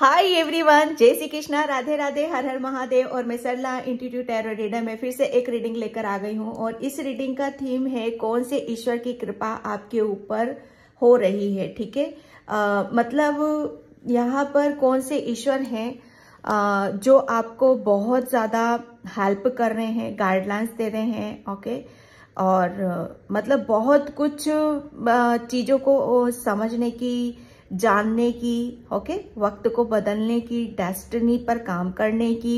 Hi everyone जय श्री कृष्णा राधे राधे हर हर महादेव और मैं सरला इंस्टीट्यूट एरो रीडर में फिर से एक रीडिंग लेकर आ गई हूँ और इस रीडिंग का थीम है कौन से ईश्वर की कृपा आपके ऊपर हो रही है ठीक है मतलब यहाँ पर कौन से ईश्वर हैं जो आपको बहुत ज़्यादा हेल्प कर रहे हैं गाइडलाइंस दे रहे हैं ओके और मतलब बहुत कुछ चीज़ों को समझने की जानने की ओके वक्त को बदलने की डेस्टिनी पर काम करने की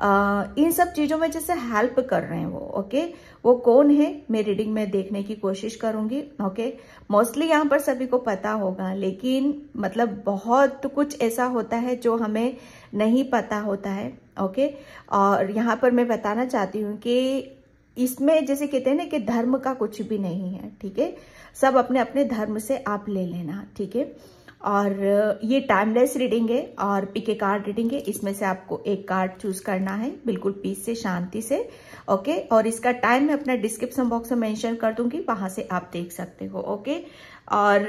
आ, इन सब चीज़ों में जैसे हेल्प कर रहे हैं वो ओके वो कौन है मैं रीडिंग में देखने की कोशिश करूंगी ओके मोस्टली यहाँ पर सभी को पता होगा लेकिन मतलब बहुत कुछ ऐसा होता है जो हमें नहीं पता होता है ओके और यहाँ पर मैं बताना चाहती हूँ कि इसमें जैसे कहते हैं ना कि धर्म का कुछ भी नहीं है ठीक है सब अपने अपने धर्म से आप ले लेना ठीक है और ये टाइमलेस रीडिंग है और पिक ए कार्ड रीडिंग है इसमें से आपको एक कार्ड चूज करना है बिल्कुल पीस से शांति से ओके और इसका टाइम मैं अपना डिस्क्रिप्शन बॉक्स में मेंशन कर दूंगी वहां से आप देख सकते हो ओके और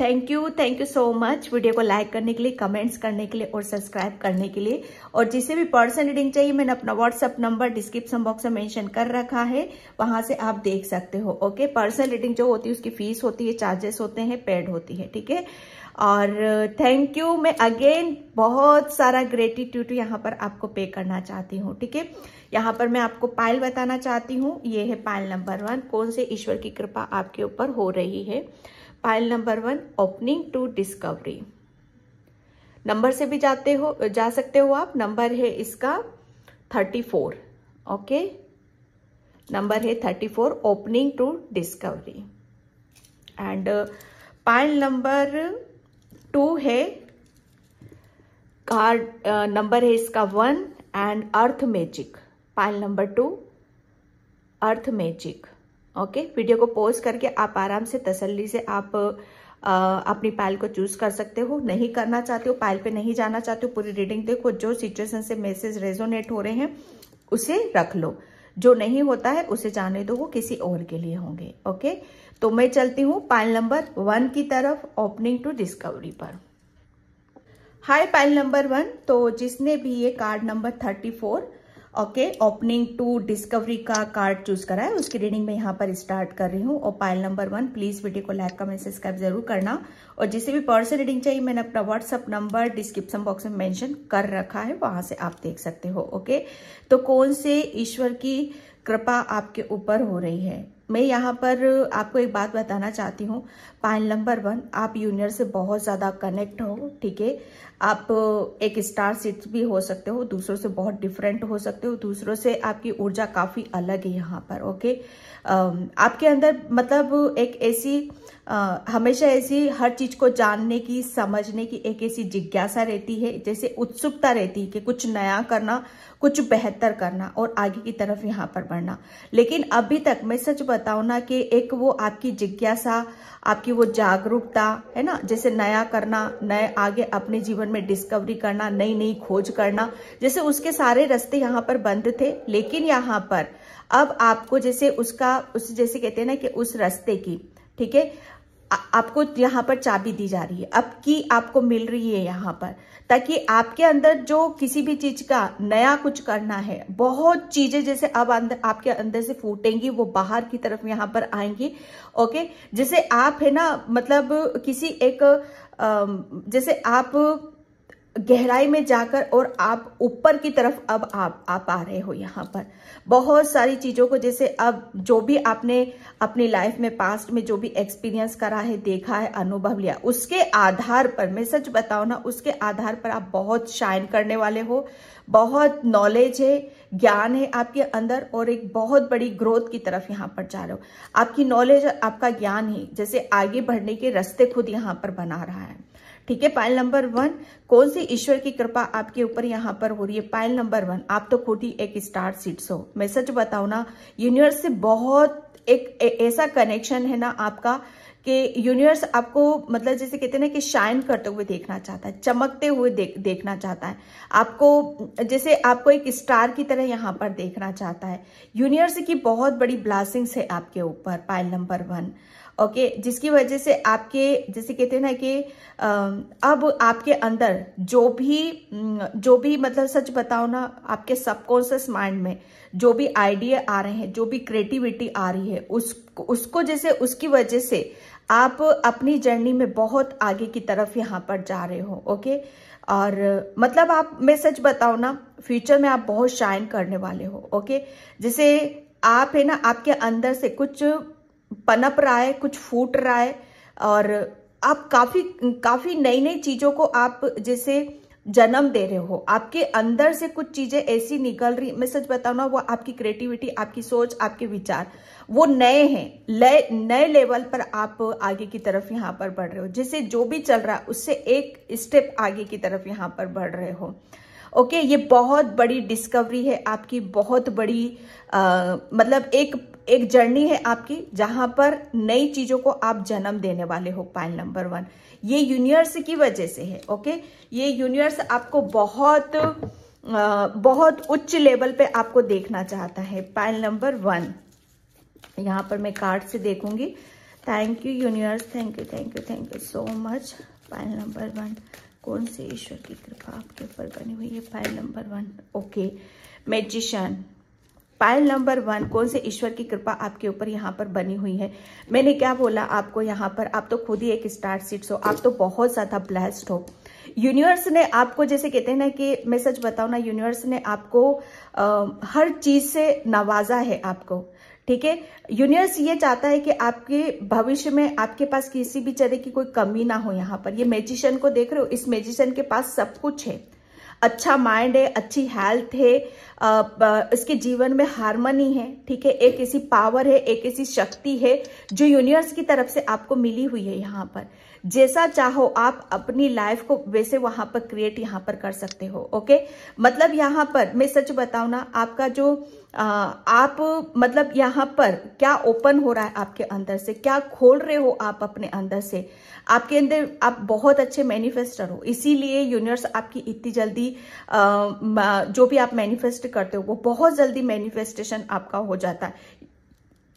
thank you thank you so much video को लाइक करने के लिए कमेंट्स करने के लिए और सब्सक्राइब करने के लिए और जिसे भी पर्सन रीडिंग चाहिए मैंने अपना व्हाट्सअप नंबर डिस्क्रिप्शन बॉक्स में मेंशन कर रखा है वहां से आप देख सकते हो ओके पर्सन रीडिंग जो होती है उसकी फीस होती है चार्जेस होते हैं पेड होती है ठीक है और थैंक यू मैं अगेन बहुत सारा ग्रेटिट्यूड यहाँ पर आपको पे करना चाहती हूँ ठीक है यहाँ पर मैं आपको पायल बताना चाहती हूँ ये है पायल नंबर वन कौन से ईश्वर की कृपा आपके ऊपर हो रही है pile number one opening to discovery number से भी जाते हो जा सकते हो आप नंबर है इसका थर्टी फोर ओके नंबर है thirty four opening to discovery and pile uh, number two है कार्ड uh, नंबर है इसका one and earth magic pile number two earth magic okay video को पॉज करके आप आराम से तसल्ली से आप आ, अपनी पायल को चूज कर सकते हो नहीं करना चाहते हो पायल पे नहीं जाना चाहते हो पूरी रीडिंग देखो जो सिचुएशन से मैसेज रेजोनेट हो रहे हैं उसे रख लो जो नहीं होता है उसे जाने दो वो किसी और के लिए होंगे ओके तो मैं चलती हूँ पायल नंबर वन की तरफ ओपनिंग टू डिस्कवरी पर हाय पायल नंबर वन तो जिसने भी ये card number thirty four okay opening to discovery का कार्ड चूज करा है उसकी रीडिंग मैं यहाँ पर स्टार्ट कर रही हूँ और pile number one please video को लाइक कमेंट सब्सक्राइब जरूर करना और जिसे भी पर्सन रीडिंग चाहिए मैंने अपना व्हाट्सअप नंबर डिस्क्रिप्शन बॉक्स में मेंशन कर रखा है वहां से आप देख सकते हो ओके तो कौन से ईश्वर की कृपा आपके ऊपर हो रही है मैं यहाँ पर आपको एक बात बताना चाहती हूँ पॉइंट नंबर वन आप यूनियर से बहुत ज़्यादा कनेक्ट हो ठीक है आप एक स्टार सिट्स भी हो सकते हो दूसरों से बहुत डिफरेंट हो सकते हो दूसरों से आपकी ऊर्जा काफ़ी अलग है यहाँ पर ओके आपके अंदर मतलब एक ऐसी आ, हमेशा ऐसी हर चीज को जानने की समझने की एक ऐसी जिज्ञासा रहती है जैसे उत्सुकता रहती है कि कुछ नया करना कुछ बेहतर करना और आगे की तरफ यहाँ पर बढ़ना लेकिन अभी तक मैं सच बताऊँ ना कि एक वो आपकी जिज्ञासा आपकी वो जागरूकता है ना जैसे नया करना नए आगे अपने जीवन में डिस्कवरी करना नई नई खोज करना जैसे उसके सारे रस्ते यहाँ पर बंद थे लेकिन यहाँ पर अब आपको जैसे उसका उस जैसे कहते हैं ना कि उस रस्ते की ठीक है आपको यहाँ पर चाबी दी जा रही है अब की आपको मिल रही है यहाँ पर ताकि आपके अंदर जो किसी भी चीज का नया कुछ करना है बहुत चीजें जैसे अब अंदर आपके अंदर से फूटेंगी वो बाहर की तरफ यहाँ पर आएंगी ओके जैसे आप है ना मतलब किसी एक जैसे आप गहराई में जाकर और आप ऊपर की तरफ अब आप आप आ रहे हो यहाँ पर बहुत सारी चीज़ों को जैसे अब जो भी आपने अपनी लाइफ में पास्ट में जो भी एक्सपीरियंस करा है देखा है अनुभव लिया उसके आधार पर मैं सच बताऊ ना उसके आधार पर आप बहुत शाइन करने वाले हो बहुत नॉलेज है ज्ञान है आपके अंदर और एक बहुत बड़ी ग्रोथ की तरफ यहाँ पर जा रहे हो आपकी नॉलेज आपका ज्ञान ही जैसे आगे बढ़ने के रस्ते खुद यहाँ पर बना रहा है ठीक है पाइल नंबर वन कौन सी ईश्वर की कृपा आपके ऊपर यहाँ पर हो रही है पाइल नंबर वन आप तो खुद ही एक स्टार सीट्स हो मैं सच बताऊ ना यूनिवर्स से बहुत एक ऐसा कनेक्शन है ना आपका कि यूनिवर्स आपको मतलब जैसे कहते हैं ना कि शाइन करते हुए देखना चाहता है चमकते हुए देख देखना चाहता है आपको जैसे आपको एक स्टार की तरह यहाँ पर देखना चाहता है यूनिवर्स की बहुत बड़ी ब्लासिंग्स है आपके ऊपर पाइल नंबर वन ओके जिसकी वजह से आपके जैसे कहते हैं ना कि अब आपके अंदर जो भी जो भी मतलब सच बताओ ना आपके सबकॉन्सियस माइंड में जो भी आइडिया आ रहे हैं जो भी क्रिएटिविटी आ रही है उस उसको जैसे उसकी वजह से आप अपनी जर्नी में बहुत आगे की तरफ यहाँ पर जा रहे हो ओके और मतलब आप मैं सच बताओ ना फ्यूचर में आप बहुत शाइन करने वाले हो ओके जैसे आप है ना आपके अंदर से कुछ पनप रहा है कुछ फूट रहा है और आप काफी काफी नई नई चीजों को आप जैसे जन्म दे रहे हो आपके अंदर से कुछ चीजें ऐसी निकल रही मैं सच बताऊ ना वो आपकी क्रिएटिविटी आपकी सोच आपके विचार वो नए हैं ले, नए लेवल पर आप आगे की तरफ यहाँ पर बढ़ रहे हो जैसे जो भी चल रहा है उससे एक स्टेप आगे की तरफ यहाँ पर बढ़ रहे हो ओके ये बहुत बड़ी डिस्कवरी है आपकी बहुत बड़ी आ, मतलब एक एक जर्नी है आपकी जहां पर नई चीजों को आप जन्म देने वाले हो पाइल नंबर वन ये यूनिवर्स की वजह से है ओके ये यूनिवर्स आपको बहुत बहुत उच्च लेवल पे आपको देखना चाहता है पाइल नंबर वन यहां पर मैं कार्ड से देखूंगी thank you universe thank you thank you thank you so much pile number one कौन से ईश्वर की कृपा आपके ऊपर बनी हुई है pile number one okay magician pile number one कौन से ईश्वर की कृपा आपके ऊपर यहाँ पर बनी हुई है मैंने क्या बोला आपको यहाँ पर आप तो खुद ही एक स्टार सीट्स हो आप तो बहुत ज़्यादा ब्लेस्ड हो यूनिवर्स ने आपको जैसे कहते हैं ना कि मैं सच बताऊ ना यूनिवर्स ने आपको आ, हर चीज़ से नवाजा है आपको ठीक है यूनिवर्स ये चाहता है कि आपके भविष्य में आपके पास किसी भी तरह की कोई कमी ना हो यहाँ पर ये मैजिशियन को देख रहे हो इस मैजिशियन के पास सब कुछ है अच्छा माइंड है अच्छी हेल्थ है इसके जीवन में हारमोनी है ठीक है एक ऐसी पावर है एक ऐसी शक्ति है जो यूनिवर्स की तरफ से आपको मिली हुई है यहाँ पर जैसा चाहो आप अपनी लाइफ को वैसे वहां पर क्रिएट यहाँ पर कर सकते हो ओके मतलब यहाँ पर मैं सच बताऊ ना आपका जो आ, आप मतलब यहाँ पर क्या ओपन हो रहा है आपके अंदर से क्या खोल रहे हो आप अपने अंदर से आपके अंदर आप बहुत अच्छे मैनिफेस्टर हो इसीलिए यूनिवर्स आपकी इतनी जल्दी जो भी आप मैनिफेस्ट करते हो वो बहुत जल्दी मैनिफेस्टेशन आपका हो जाता है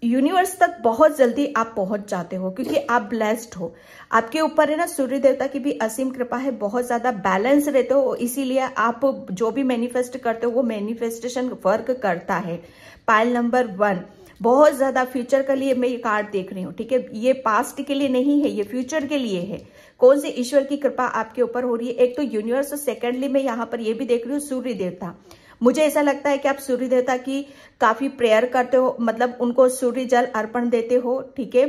यूनिवर्स तक बहुत जल्दी आप पहुंच जाते हो क्योंकि आप ब्लेस्ड हो आपके ऊपर है ना सूर्य देवता की भी असीम कृपा है बहुत ज्यादा बैलेंस रहते हो इसीलिए आप जो भी मैनिफेस्ट करते हो वो मैनिफेस्टेशन वर्क करता है पाइल नंबर वन बहुत ज़्यादा फ्यूचर के लिए मैं ये कार्ड देख रही हूँ ठीक है ये पास्ट के लिए नहीं है ये फ्यूचर के लिए है कौन से ईश्वर की कृपा आपके ऊपर हो रही है एक तो यूनिवर्स और सेकेंडली मैं यहाँ पर ये भी देख रही हूँ सूर्य देवता मुझे ऐसा लगता है कि आप सूर्य देवता की काफ़ी प्रेयर करते हो मतलब उनको सूर्य जल अर्पण देते हो ठीक है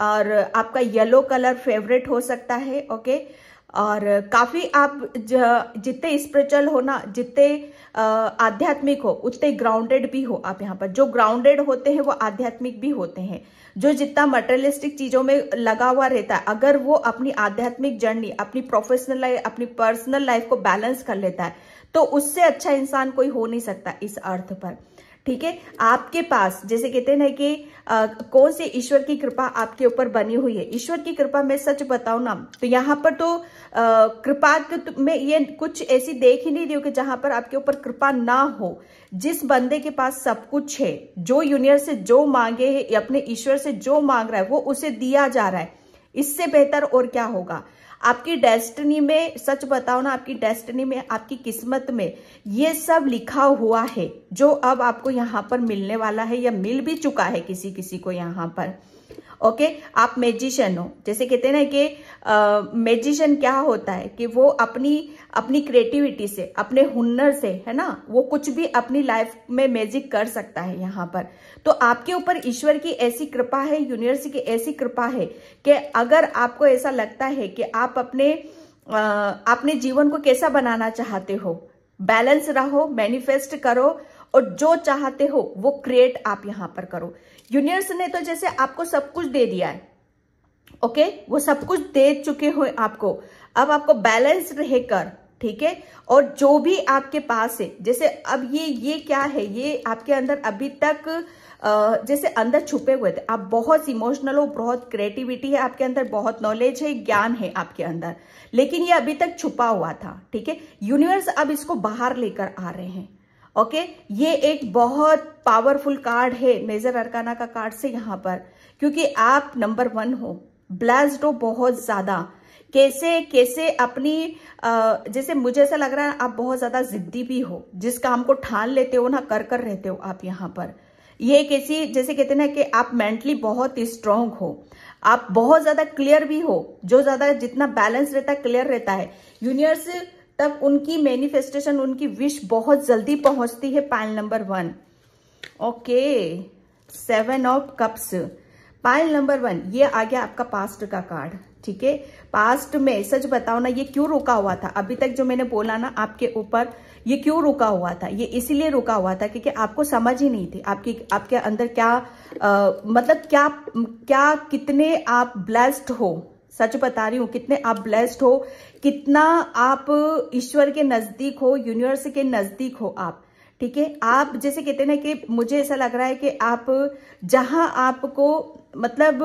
और आपका येलो कलर फेवरेट हो सकता है ओके और काफ़ी आप जितने स्पिरिचुअल हो ना जितने आध्यात्मिक हो उतने ग्राउंडेड भी हो आप यहाँ पर जो ग्राउंडेड होते हैं वो आध्यात्मिक भी होते हैं जो जितना मटेरियलिस्टिक चीज़ों में लगा हुआ रहता है अगर वो अपनी आध्यात्मिक जर्नी अपनी प्रोफेशनल लाइफ अपनी पर्सनल लाइफ को बैलेंस कर लेता है तो उससे अच्छा इंसान कोई हो नहीं सकता इस अर्थ पर ठीक है आपके पास जैसे कहते हैं कि आ, कौन से ईश्वर की कृपा आपके ऊपर बनी हुई है ईश्वर की कृपा मैं सच बताऊ ना तो यहाँ पर तो कृपा में ये कुछ ऐसी देख ही नहीं रही हूँ कि जहां पर आपके ऊपर कृपा ना हो जिस बंदे के पास सब कुछ है जो यूनिवर्स से जो मांगे है अपने ईश्वर से जो मांग रहा है वो उसे दिया जा रहा है इससे बेहतर और क्या होगा आपकी डेस्टिनी में सच बताओ ना आपकी डेस्टिनी में आपकी किस्मत में ये सब लिखा हुआ है जो अब आपको यहाँ पर मिलने वाला है या मिल भी चुका है किसी किसी को यहाँ पर ओके आप मेजिशियन हो जैसे कहते हैं ना कि मेजिशियन क्या होता है कि वो अपनी अपनी क्रिएटिविटी से अपने हुनर से है ना वो कुछ भी अपनी लाइफ में मैजिक कर सकता है यहाँ पर तो आपके ऊपर ईश्वर की ऐसी कृपा है यूनिवर्स की ऐसी कृपा है कि अगर आपको ऐसा लगता है कि आप अपने आ, अपने जीवन को कैसा बनाना चाहते हो बैलेंस रहो मैनिफेस्ट करो और जो चाहते हो वो क्रिएट आप यहाँ पर करो यूनिवर्स ने तो जैसे आपको सब कुछ दे दिया है ओके वो सब कुछ दे चुके हो आपको अब आपको बैलेंस रहकर ठीक है और जो भी आपके पास है जैसे अब ये ये क्या है ये आपके अंदर अभी तक जैसे अंदर छुपे हुए थे आप बहुत इमोशनल हो बहुत क्रिएटिविटी है आपके अंदर बहुत नॉलेज है ज्ञान है आपके अंदर लेकिन ये अभी तक छुपा हुआ था ठीक है यूनिवर्स अब इसको बाहर लेकर आ रहे हैं ओके ये एक बहुत पावरफुल कार्ड है मेजर अरकाना का कार्ड से यहाँ पर क्योंकि आप नंबर वन हो ब्लास्ट हो बहुत ज्यादा कैसे कैसे अपनी जैसे मुझे ऐसा लग रहा है आप बहुत ज्यादा जिद्दी भी हो जिस काम को ठान लेते हो ना कर कर रहते हो आप यहाँ पर ये कैसी जैसे कहते ना कि आप मेंटली बहुत स्ट्रांग हो आप बहुत ज्यादा क्लियर भी हो जो ज्यादा जितना बैलेंस रहता है क्लियर रहता है यूनिवर्स तब उनकी मैनिफेस्टेशन उनकी विश बहुत जल्दी पहुंचती है pile number one okay seven of cups pile number one ये आ गया आपका पास्ट का कार्ड ठीक है पास्ट में सच बताओ ना ये क्यों रुका हुआ था अभी तक जो मैंने बोला ना आपके ऊपर ये क्यों रुका हुआ था ये इसीलिए रुका हुआ था क्योंकि आपको समझ ही नहीं थी आपकी आपके अंदर क्या आ, मतलब क्या क्या कितने आप ब्लेस्ड हो सच बता रही हूँ कितने आप ब्लेस्ड हो कितना आप ईश्वर के नजदीक हो यूनिवर्स के नजदीक हो आप ठीक है आप जैसे कहते ना कि मुझे ऐसा लग रहा है कि आप जहां आपको मतलब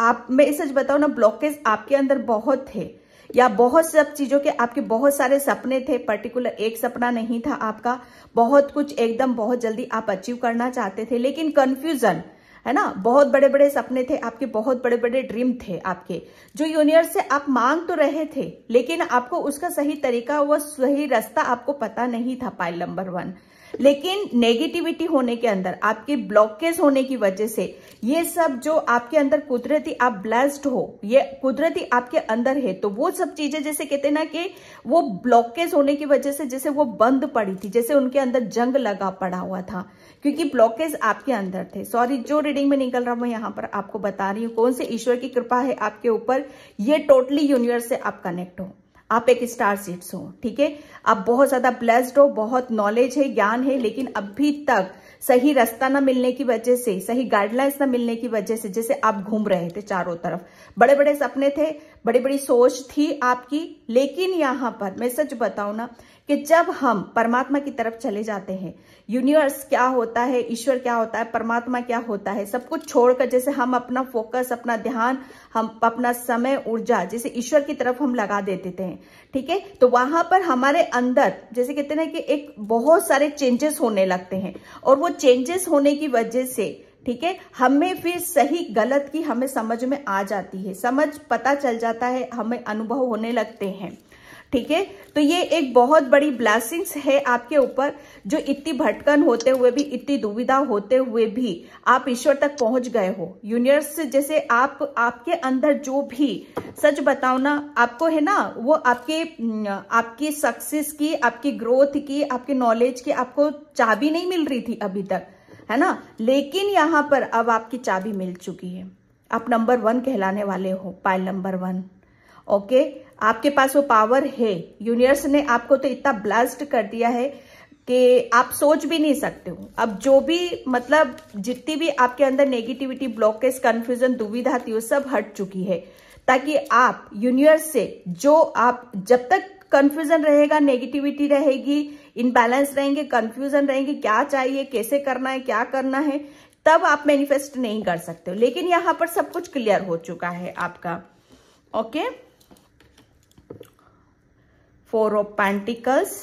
आप मैं सच बताऊ ना ब्लॉकेज आपके अंदर बहुत थे या बहुत सब चीजों के आपके बहुत सारे सपने थे पर्टिकुलर एक सपना नहीं था आपका बहुत कुछ एकदम बहुत जल्दी आप अचीव करना चाहते थे लेकिन कंफ्यूजन है ना बहुत बड़े बड़े सपने थे आपके बहुत बड़े बड़े ड्रीम थे आपके जो यूनिवर्स से आप मांग तो रहे थे लेकिन आपको उसका सही तरीका व सही रास्ता आपको पता नहीं था पाइल नंबर वन लेकिन नेगेटिविटी होने के अंदर आपके ब्लॉकेज होने की वजह से ये सब जो आपके अंदर कुदरती आप ब्लास्ट हो ये कुदरती आपके अंदर है तो वो सब चीजें जैसे कहते ना कि वो ब्लॉकेज होने की वजह से जैसे वो बंद पड़ी थी जैसे उनके अंदर जंग लगा पड़ा हुआ था क्योंकि ब्लॉकेज आपके अंदर थे सॉरी जो रीडिंग में निकल रहा हूं मैं यहां पर आपको बता रही हूँ कौन से ईश्वर की कृपा है आपके ऊपर ये टोटली यूनिवर्स से आप कनेक्ट हो आप एक स्टार सीड्स हो ठीक है आप बहुत ज्यादा ब्लेस्ड हो बहुत नॉलेज है ज्ञान है लेकिन अभी तक सही रास्ता ना मिलने की वजह से सही गाइडलाइंस ना मिलने की वजह से जैसे आप घूम रहे थे चारों तरफ बड़े बड़े सपने थे बड़ी बड़ी सोच थी आपकी लेकिन यहां पर मैं सच बताऊ ना कि जब हम परमात्मा की तरफ चले जाते हैं यूनिवर्स क्या होता है ईश्वर क्या होता है परमात्मा क्या होता है सब कुछ छोड़कर जैसे हम अपना फोकस अपना ध्यान हम अपना समय ऊर्जा जैसे ईश्वर की तरफ हम लगा दे देते हैं ठीक है तो वहां पर हमारे अंदर जैसे कहते ना कि एक बहुत सारे चेंजेस होने लगते हैं और वो चेंजेस होने की वजह से ठीक है हमें फिर सही गलत की हमें समझ में आ जाती है समझ पता चल जाता है हमें अनुभव होने लगते हैं ठीक है तो ये एक बहुत बड़ी ब्लैसिंग्स है आपके ऊपर जो इतनी भटकन होते हुए भी इतनी दुविधा होते हुए भी आप ईश्वर तक पहुंच गए हो यूनिवर्स जैसे आप आपके अंदर जो भी सच बताओ ना आपको है ना वो आपके आपकी सक्सेस की आपकी ग्रोथ की आपके नॉलेज की आपको चाबी नहीं मिल रही थी अभी तक है ना लेकिन यहाँ पर अब आपकी चाबी मिल चुकी है आप नंबर वन कहलाने वाले हो पाइल नंबर वन ओके आपके पास वो पावर है यूनिवर्स ने आपको तो इतना ब्लास्ट कर दिया है कि आप सोच भी नहीं सकते हो अब जो भी मतलब जितनी भी आपके अंदर नेगेटिविटी ब्लॉकेज कंफ्यूजन दुविधा थी वो सब हट चुकी है ताकि आप यूनिवर्स से जो आप जब तक कंफ्यूजन रहेगा नेगेटिविटी रहेगी इनबैलेंस रहेंगे कंफ्यूजन रहेंगे क्या चाहिए कैसे करना है क्या करना है तब आप मैनिफेस्ट नहीं कर सकते हो लेकिन यहाँ पर सब कुछ क्लियर हो चुका है आपका okay four of pentacles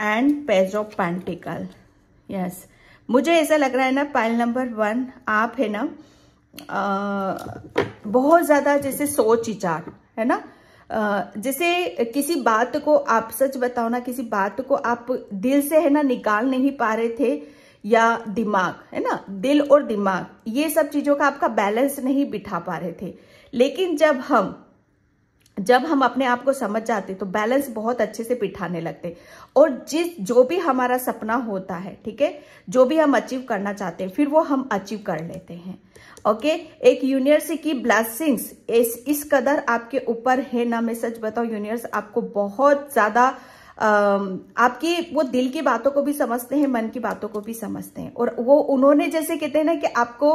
and page of pentacle yes मुझे ऐसा लग रहा है ना पाइल नंबर वन आप है ना आ, बहुत ज़्यादा जैसे सोच विचार है ना जैसे किसी बात को आप सच बताओ ना किसी बात को आप दिल से है ना निकाल नहीं पा रहे थे या दिमाग है ना दिल और दिमाग ये सब चीजों का आपका बैलेंस नहीं बिठा पा रहे थे लेकिन जब हम जब हम अपने आप को समझ जाते तो बैलेंस बहुत अच्छे से बिठाने लगते और जिस जो भी हमारा सपना होता है ठीक है जो भी हम अचीव करना चाहते हैं फिर वो हम अचीव कर लेते हैं ओके एक यूनिवर्स की ब्लैसिंग्स इस, इस कदर आपके ऊपर है ना मैं सच बताऊं यूनिवर्स आपको बहुत ज्यादा आपके वो दिल की बातों को भी समझते हैं मन की बातों को भी समझते हैं और वो उन्होंने जैसे कहते हैं ना कि आपको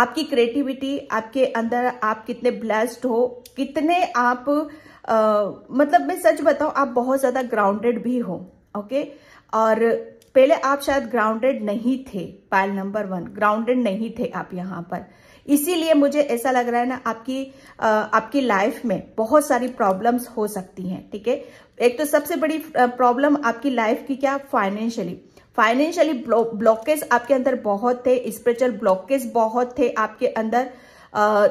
आपकी क्रिएटिविटी आपके अंदर आप कितने ब्लेस्ड हो कितने आप मतलब मैं सच बताऊं आप बहुत ज़्यादा ग्राउंडेड भी हो ओके और पहले आप शायद ग्राउंडेड नहीं थे पायल नंबर वन ग्राउंडेड नहीं थे आप यहाँ पर इसीलिए मुझे ऐसा लग रहा है ना आपकी आ, आपकी लाइफ में बहुत सारी प्रॉब्लम्स हो सकती हैं ठीक है एक तो सबसे बड़ी प्रॉब्लम आपकी लाइफ की क्या फाइनेंशियली फाइनेंशियली ब्लॉकेज आपके अंदर बहुत थे स्पिरिचुअल ब्लॉकेज बहुत थे आपके अंदर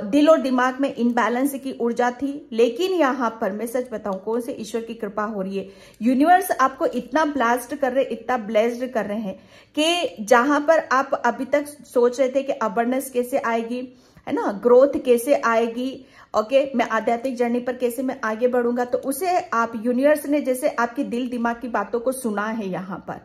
दिल और दिमाग में इनबैलेंस की ऊर्जा थी लेकिन यहां पर मैं सच बताऊं कौन से ईश्वर की कृपा हो रही है यूनिवर्स आपको इतना ब्लास्ट कर रहे इतना ब्लेस्ड कर रहे हैं कि जहां पर आप अभी तक सोच रहे थे कि अबरनेस कैसे आएगी है ना ग्रोथ कैसे आएगी ओके मैं आध्यात्मिक जर्नी पर कैसे मैं आगे बढ़ूंगा तो उसे आप यूनिवर्स ने जैसे आपकी दिल दिमाग की बातों को सुना है यहाँ पर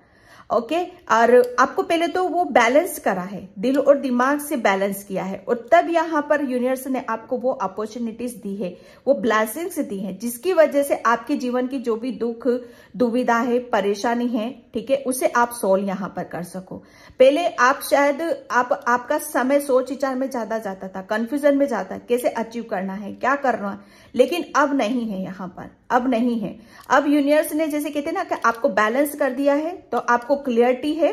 ओके और आपको पहले तो वो बैलेंस करा है दिल और दिमाग से बैलेंस किया है और तब यहाँ पर यूनिवर्स ने आपको वो अपॉर्चुनिटीज दी है वो ब्लैसिंग्स दी है जिसकी वजह से आपके जीवन की जो भी दुख दुविधा है परेशानी है ठीक है उसे आप सोल्व यहाँ पर कर सको पहले आप शायद आप आपका समय सोच विचार में ज्यादा जाता था कंफ्यूजन में जाता कैसे अचीव करना है क्या करना है लेकिन अब नहीं है यहाँ पर अब नहीं है अब यूनिवर्स ने जैसे कहते हैं ना कि आपको बैलेंस कर दिया है तो आपको क्लियरिटी है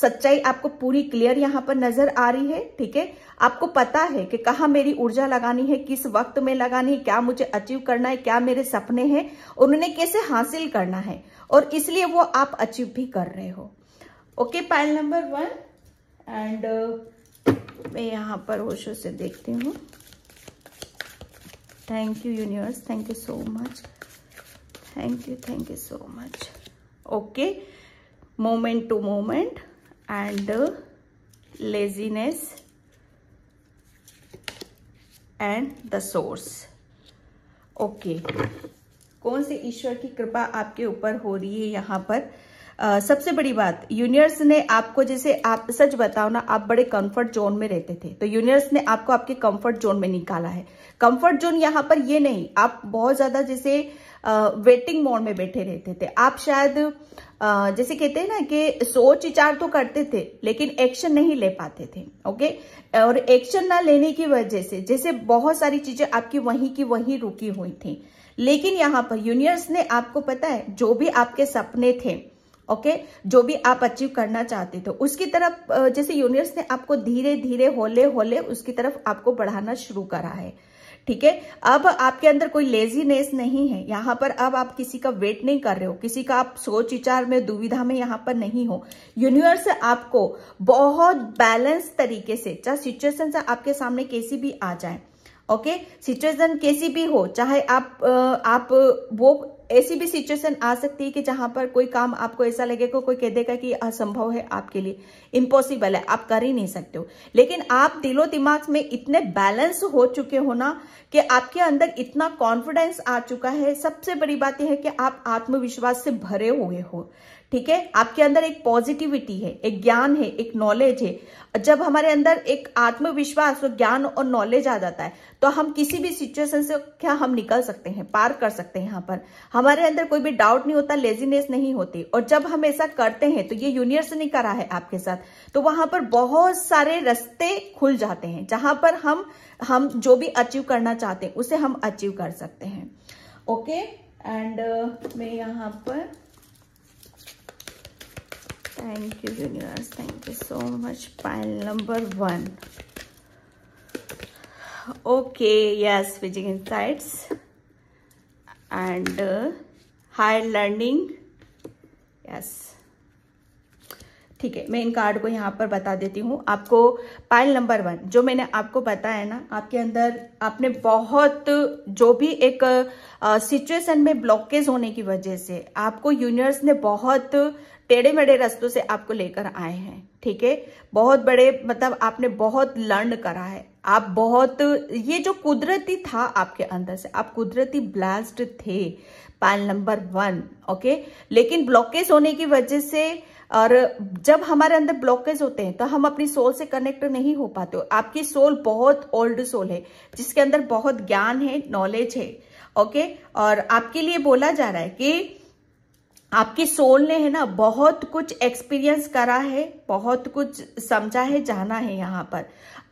सच्चाई आपको पूरी क्लियर यहाँ पर नजर आ रही है ठीक है आपको पता है कि कहा मेरी ऊर्जा लगानी है किस वक्त में लगानी है क्या मुझे अचीव करना है क्या मेरे सपने हैं उन्होंने कैसे हासिल करना है और इसलिए वो आप अचीव भी कर रहे हो okay pile number one and मैं यहाँ पर होशो से देखती हूँ thank you universe thank you so much thank you thank you so much okay moment to moment and laziness and the source okay कौन से ईश्वर की कृपा आपके ऊपर हो रही है यहाँ पर आ, सबसे बड़ी बात यूनियर्स ने आपको जैसे आप सच बताओ ना आप बड़े कंफर्ट जोन में रहते थे तो यूनियर्स ने आपको आपके कंफर्ट जोन में निकाला है कंफर्ट जोन यहाँ पर ये नहीं आप बहुत ज्यादा जैसे वेटिंग मोड में बैठे रहते थे आप शायद आ, जैसे कहते हैं ना कि सोच विचार तो करते थे लेकिन एक्शन नहीं ले पाते थे ओके और एक्शन ना लेने की वजह से जैसे बहुत सारी चीजें आपकी वहीं की वहीं रुकी हुई थी लेकिन यहाँ पर यूनियर्स ने आपको पता है जो भी आपके सपने थे ओके okay? जो भी आप अचीव करना चाहते थे उसकी तरफ जैसे यूनिवर्स ने आपको धीरे धीरे होले होले उसकी तरफ आपको बढ़ाना शुरू करा है ठीक है अब आपके अंदर कोई लेजीनेस नहीं है यहां पर अब आप किसी का वेट नहीं कर रहे हो किसी का आप सोच विचार में दुविधा में यहां पर नहीं हो यूनिवर्स आपको बहुत बैलेंस तरीके से चाहे सिचुएशन आपके सामने कैसी भी आ जाए ओके सिचुएशन कैसी भी हो चाहे आप आप वो ऐसी भी सिचुएशन आ सकती है कि जहां पर कोई काम आपको ऐसा लगेगा कोई कह देगा कि असंभव है आपके लिए इम्पॉसिबल है आप कर ही नहीं सकते हो लेकिन आप दिलो दिमाग में इतने बैलेंस हो चुके हो ना कि आपके अंदर इतना कॉन्फिडेंस आ चुका है सबसे बड़ी बात यह है कि आप आत्मविश्वास से भरे हुए हो ठीक है आपके अंदर एक पॉजिटिविटी है एक ज्ञान है एक नॉलेज है जब हमारे अंदर एक आत्मविश्वास और ज्ञान और नॉलेज आ जाता है तो हम किसी भी सिचुएशन से क्या हम निकल सकते हैं पार कर सकते हैं यहाँ पर हमारे अंदर कोई भी डाउट नहीं होता लेजीनेस नहीं होती और जब हम ऐसा करते हैं तो ये यूनिवर्स ने करा है आपके साथ तो वहां पर बहुत सारे रस्ते खुल जाते हैं जहां पर हम हम जो भी अचीव करना चाहते हैं उसे हम अचीव कर सकते हैं ओके एंड uh, मैं यहाँ पर thank you universe thank you so much pile number one okay yes visioning insights and high learning yes ठीक है मैं इन कार्ड को यहाँ पर बता देती हूँ आपको पाइल नंबर वन जो मैंने आपको बताया ना आपके अंदर आपने बहुत जो भी एक सिचुएशन uh, में ब्लॉकेज होने की वजह से आपको यूनिवर्स ने बहुत टेढ़े मेढ़े रस्तों से आपको लेकर आए हैं ठीक है बहुत बड़े मतलब आपने बहुत लर्न करा है आप बहुत ये जो कुदरती था आपके अंदर से आप कुदरती ब्लास्ट थे पैन नंबर वन ओके लेकिन ब्लॉकेज होने की वजह से और जब हमारे अंदर ब्लॉकेज होते हैं तो हम अपनी सोल से कनेक्ट नहीं हो पाते हो आपकी सोल बहुत ओल्ड सोल है जिसके अंदर बहुत ज्ञान है नॉलेज है ओके और आपके लिए बोला जा रहा है कि आपके सोल ने है ना बहुत कुछ एक्सपीरियंस करा है बहुत कुछ समझा है जाना है यहाँ पर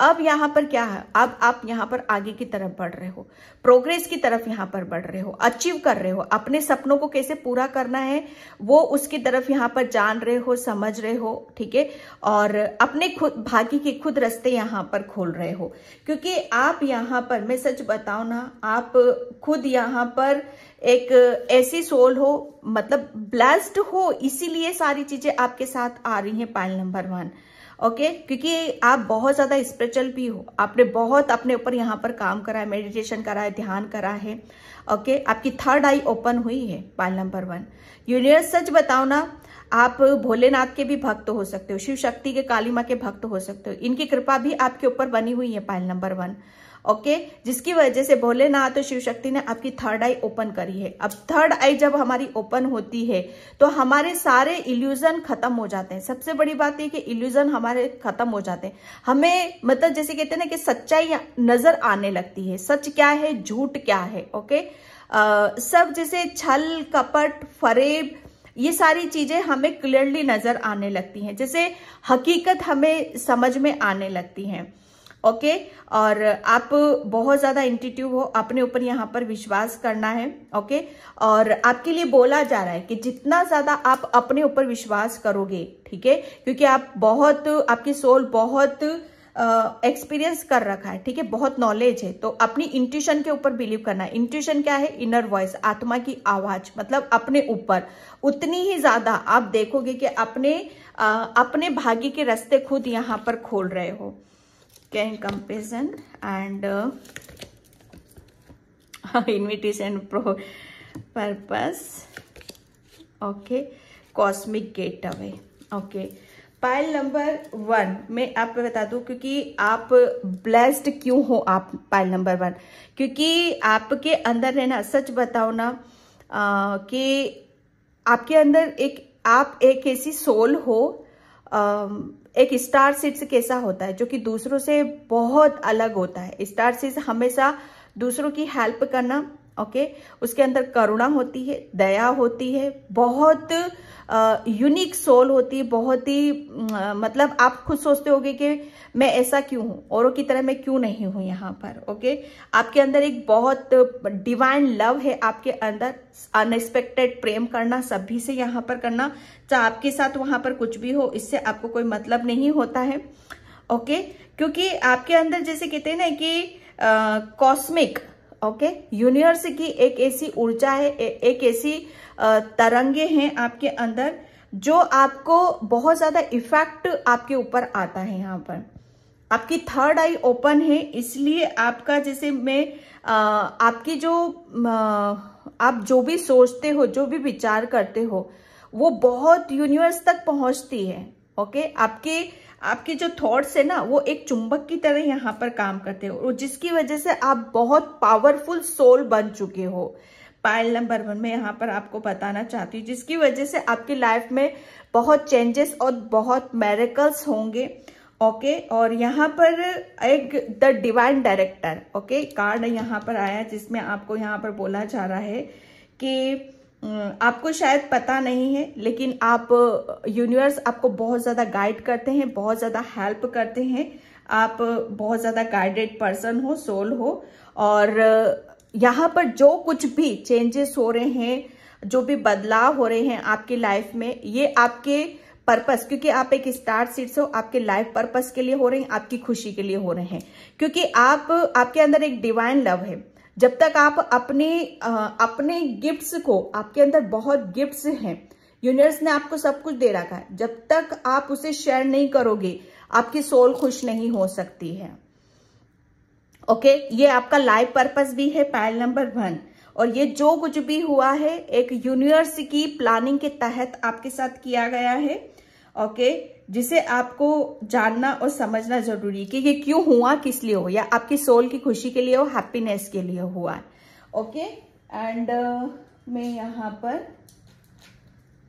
अब यहाँ पर क्या है अब आप यहाँ पर आगे की तरफ बढ़ रहे हो प्रोग्रेस की तरफ यहाँ पर बढ़ रहे हो अचीव कर रहे हो अपने सपनों को कैसे पूरा करना है वो उसकी तरफ यहाँ पर जान रहे हो समझ रहे हो ठीक है और अपने खुद भाग्य के खुद रस्ते यहाँ पर खोल रहे हो क्योंकि आप यहाँ पर मैं सच बताऊ ना आप खुद यहाँ पर एक ऐसी सोल हो मतलब ब्लेस्ड हो इसीलिए सारी चीजें आपके साथ आ रही हैं पाइल नंबर वन ओके क्योंकि आप बहुत ज़्यादा स्पिरिचुअल भी हो आपने बहुत अपने ऊपर यहाँ पर काम करा है मेडिटेशन करा है ध्यान करा है ओके आपकी थर्ड आई ओपन हुई है पायल नंबर वन यूनिवर्स सच बताओ ना आप भोलेनाथ के भी भक्त हो सकते हो शिव शक्ति के काली माँ के भक्त हो सकते हो इनकी कृपा भी आपके ऊपर बनी हुई है पाइल नंबर वन ओके जिसकी वजह से भोलेनाथ तो शिव शक्ति ने आपकी थर्ड आई ओपन करी है अब थर्ड आई जब हमारी ओपन होती है तो हमारे सारे इल्यूजन खत्म हो जाते हैं सबसे बड़ी बात यह कि इल्यूजन हमारे खत्म हो जाते हैं हमें मतलब जैसे कहते हैं ना कि सच्चाई नजर आने लगती है सच क्या है झूठ क्या है ओके आ, सब जैसे छल कपट फरेब ये सारी चीजें हमें क्लियरली नजर आने लगती हैं जैसे हकीकत हमें समझ में आने लगती हैं ओके और आप बहुत ज़्यादा इंटीट्यूव हो अपने ऊपर यहाँ पर विश्वास करना है ओके और आपके लिए बोला जा रहा है कि जितना ज़्यादा आप अपने ऊपर विश्वास करोगे ठीक है क्योंकि आप बहुत आपकी सोल बहुत एक्सपीरियंस uh, कर रखा है ठीक है बहुत नॉलेज है तो अपनी इंट्यूशन के ऊपर बिलीव करना है इंट्यूशन क्या है इनर वॉइस आत्मा की आवाज मतलब अपने ऊपर उतनी ही ज्यादा आप देखोगे कि अपने uh, अपने भाग्य के रास्ते खुद यहाँ पर खोल रहे हो can comparison and uh, invitation pro purpose okay cosmic gateway okay pile number one में आपको बता दूं क्योंकि आप ब्लेस्ड क्यों हो आप पाइल नंबर वन क्योंकि आपके अंदर है ना सच बताओ ना आ, कि आपके अंदर एक आप एक ऐसी सोल हो आ, एक स्टार सीड्स कैसा होता है जो कि दूसरों से बहुत अलग होता है स्टार सीड्स हमेशा दूसरों की हेल्प करना ओके उसके अंदर करुणा होती है दया होती है बहुत यूनिक सोल होती है बहुत ही मतलब आप खुद सोचते होगे कि मैं ऐसा क्यों हूं औरों की तरह मैं क्यों नहीं हूं यहाँ पर ओके आपके अंदर एक बहुत डिवाइन लव है आपके अंदर अनएक्सपेक्टेड प्रेम करना सभी से यहाँ पर करना चाहे आपके साथ वहां पर कुछ भी हो इससे आपको कोई मतलब नहीं होता है ओके क्योंकि आपके अंदर जैसे कहते हैं ना कि कॉस्मिक uh, ओके यूनिवर्स की एक ऐसी ऊर्जा है एक ऐसी तरंगे हैं आपके अंदर जो आपको बहुत ज्यादा इफेक्ट आपके ऊपर आता है यहाँ पर आपकी थर्ड आई ओपन है इसलिए आपका जैसे मैं आपकी जो आप जो भी सोचते हो जो भी विचार करते हो वो बहुत यूनिवर्स तक पहुंचती है ओके आपके आपके जो थॉट्स है ना वो एक चुंबक की तरह यहाँ पर काम करते हो और जिसकी वजह से आप बहुत पावरफुल सोल बन चुके हो पायल नंबर वन में यहाँ पर आपको बताना चाहती हूँ जिसकी वजह से आपकी लाइफ में बहुत चेंजेस और बहुत मेरेकल्स होंगे ओके okay, और यहाँ पर एक the divine director okay card यहाँ पर आया जिसमें आपको यहाँ पर बोला जा रहा है कि हम्म, आपको शायद पता नहीं है लेकिन आप यूनिवर्स आपको बहुत ज़्यादा गाइड करते हैं बहुत ज़्यादा हेल्प करते हैं आप बहुत ज़्यादा गाइडेड पर्सन हो सोल हो और यहाँ पर जो कुछ भी चेंजेस हो रहे हैं जो भी बदलाव हो रहे हैं आपकी लाइफ में ये आपके पर्पस क्योंकि आप एक स्टार से हो आपके लाइफ पर्पस के लिए हो रहे हैं आपकी खुशी के लिए हो रहे हैं क्योंकि आप आपके अंदर एक डिवाइन लव है जब तक आप अपने अपने गिफ्ट्स को आपके अंदर बहुत गिफ्ट्स हैं यूनिवर्स ने आपको सब कुछ दे रखा है जब तक आप उसे शेयर नहीं करोगे आपकी सोल खुश नहीं हो सकती है ओके ये आपका लाइफ पर्पस भी है पैल नंबर वन और ये जो कुछ भी हुआ है एक यूनिवर्स की प्लानिंग के तहत आपके साथ किया गया है ओके okay? जिसे आपको जानना और समझना जरूरी है कि ये क्यों हुआ किस लिए हो या आपकी सोल की खुशी के लिए हो हैप्पीनेस के लिए हुआ ओके एंड uh, मैं यहाँ पर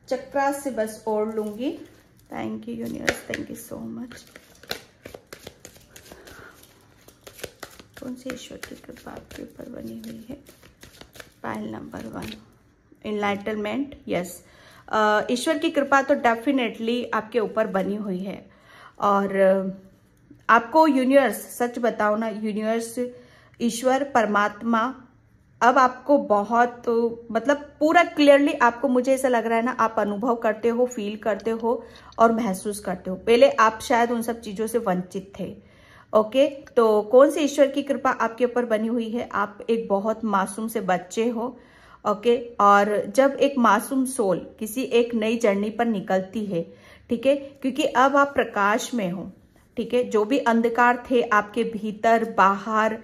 चक्रा से बस ओढ़ लूंगी thank you universe thank you so much कौन से ईश्वर की कृपा आपके ऊपर बनी हुई है pile number one enlightenment yes ईश्वर की कृपा तो डेफिनेटली आपके ऊपर बनी हुई है और आपको यूनिवर्स सच बताओ ना यूनिवर्स ईश्वर परमात्मा अब आपको बहुत मतलब पूरा क्लियरली आपको मुझे ऐसा लग रहा है ना आप अनुभव करते हो फील करते हो और महसूस करते हो पहले आप शायद उन सब चीज़ों से वंचित थे ओके तो कौन से ईश्वर की कृपा आपके ऊपर बनी हुई है आप एक बहुत मासूम से बच्चे हो ओके और जब एक मासूम सोल किसी एक नई जर्नी पर निकलती है ठीक है क्योंकि अब आप प्रकाश में हो ठीक है जो भी अंधकार थे आपके भीतर बाहर